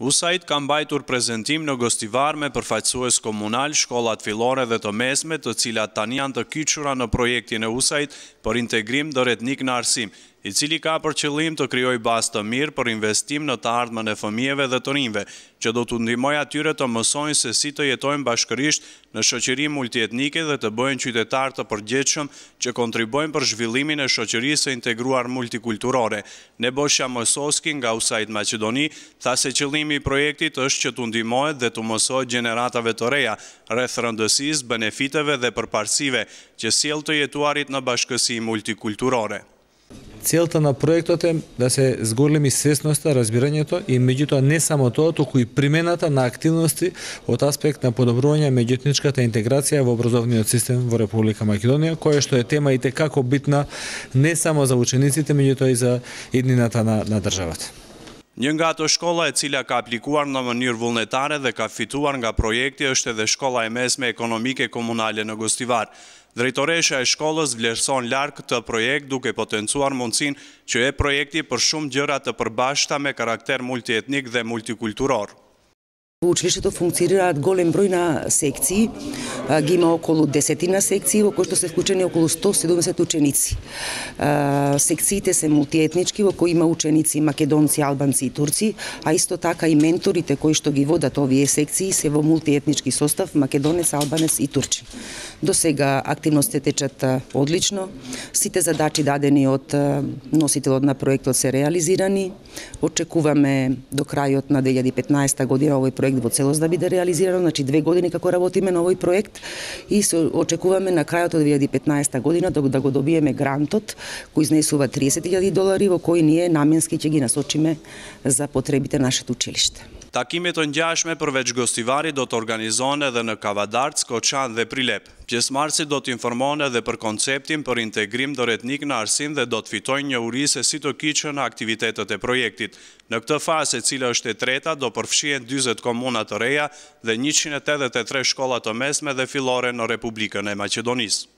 Usajt ka mbajtur prezentim në gostivar me përfajtësues komunal shkollat filore dhe të mesme të cilat tani janë të kyqura në projektin e Usajt për integrim dhe retnik në arsim, i cili ka për qëllim të kryoj bastë të mirë për investim në të ardhme në fëmijeve dhe të rinjve, që do të ndimoj atyre të mësojnë se si të jetojnë bashkërisht në shoqërim multietnike dhe të bëjnë qytetar të përgjeqëm që kontribojnë për zhvillimin e shoqërisë e integruar multikulturore. Nebosha Mësoski nga Usajt Macedoni tha se qëllimi i projektit është që të ndimojt dhe të mësojt generatave të reja, rethërëndësis, benefiteve dhe përparsive që siel të jetuarit në bashkësi multikulturore. Целта на проектот е да се зголеми свесноста, разбирањето и меѓутоа не само тоа, туку и примената на активности од аспект на подобрување меѓуетничката интеграција во образовниот систем во Република Македонија, која што е тема и како битна не само за учениците, меѓутоа и за иднината на, на државата. Një nga ato shkolla e cila ka aplikuar në mënyrë vullnetare dhe ka fituar nga projekti është edhe shkolla e mesme ekonomike komunale në Gostivar. Drejtoresha e shkollës vlerëson lark të projekt duke potencuar mundësin që e projekti për shumë gjërat të përbashta me karakter multietnik dhe multikulturor. Uqishtë të funkcirirat golem brujna sekci, ги има околу десетина секции во кои што се вклучени околу 170 ученици. Секциите се мултиетнички во кои има ученици македонци, албанци и турци, а исто така и менторите кои што ги водат овие секции се во мултиетнички состав македонец, албанец и турчин. До сега активностите течат одлично, сите задачи дадени од носителот на проектот се реализирани. Очекуваме до крајот на 2015 година овој проект во целост да биде реализиран, значи две години како работиме на овој проект и се очекуваме на крајот од 2015 година да, да го добиеме грантот кој изнесува 30.000 долари во кој ние наменски ќе ги насочиме за потребите на нашето училиште. Takimet të njashme përveç Gostivari do të organizone dhe në Kavadarts, Koçan dhe Prilep. Pjesmarësit do të informone dhe për konceptin për integrim dhe retnik në arsin dhe do të fitojnë një urise si të kichën aktivitetet e projektit. Në këtë fase, cilë është e treta, do përfshien 20 komunat të reja dhe 183 shkollat të mesme dhe filore në Republikën e Macedonisë.